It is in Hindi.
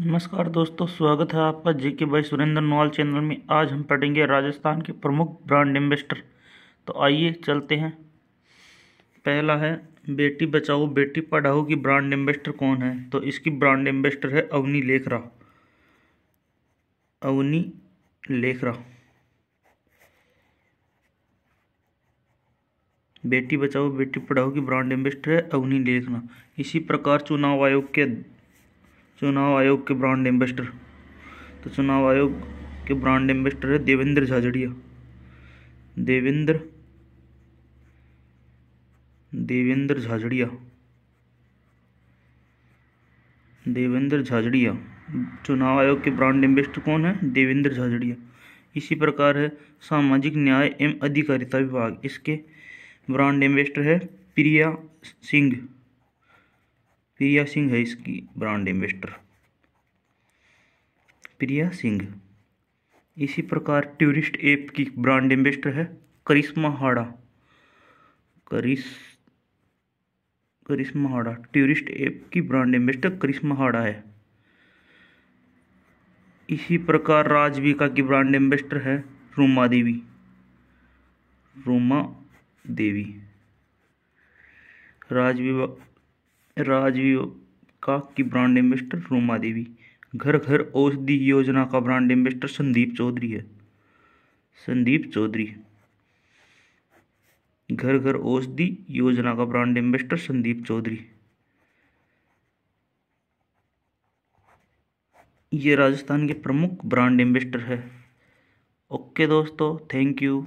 नमस्कार दोस्तों स्वागत है आपका जेके भाई सुरेंद्र नोवाल चैनल में आज हम पढ़ेंगे राजस्थान के प्रमुख ब्रांड एम्बेसडर तो आइए चलते हैं पहला है बेटी बचाओ बेटी पढ़ाओ की ब्रांड एम्बेसडर कौन है तो इसकी ब्रांड एम्बेसडर है अवनी लेखरा अवनी लेखरा बेटी बचाओ बेटी पढ़ाओ की ब्रांड एम्बेसडर है अवनी लेखना इसी प्रकार चुनाव आयोग के चुनाव आयोग के ब्रांड एम्बेसडर तो चुनाव आयोग के ब्रांड एम्बेसडर है देवेंद्र झाझड़िया देवेंद्र देवेंद्र झाझड़िया देवेंद्र झाझड़िया चुनाव आयोग के ब्रांड एम्बेसडर कौन है देवेंद्र झाझड़िया इसी प्रकार है सामाजिक न्याय एवं अधिकारिता विभाग इसके ब्रांड एम्बेसडर है प्रिया सिंह प्रिया सिंह है इसकी ब्रांड एम्बेस्टर प्रिया सिंह इसी प्रकार टूरिस्ट ऐप की ब्रांड एम्बेसडर है करिश्मा हाड़ा करिश्मा हाड़ा टूरिस्ट ऐप की ब्रांड एम्बेस्टर करिश्मा हाड़ा है इसी प्रकार राजविका की ब्रांड एम्बेस्टर है रूमा देवी रूमा देवी राजविका राजयोग का की ब्रांड एम्बेस्टर रूमा देवी घर घर औषधि योजना का ब्रांड एम्बेस्टर संदीप चौधरी है संदीप चौधरी घर घर औषधि योजना का ब्रांड एम्बेस्टर संदीप चौधरी ये राजस्थान के प्रमुख ब्रांड एम्बेस्टर है ओके दोस्तों थैंक यू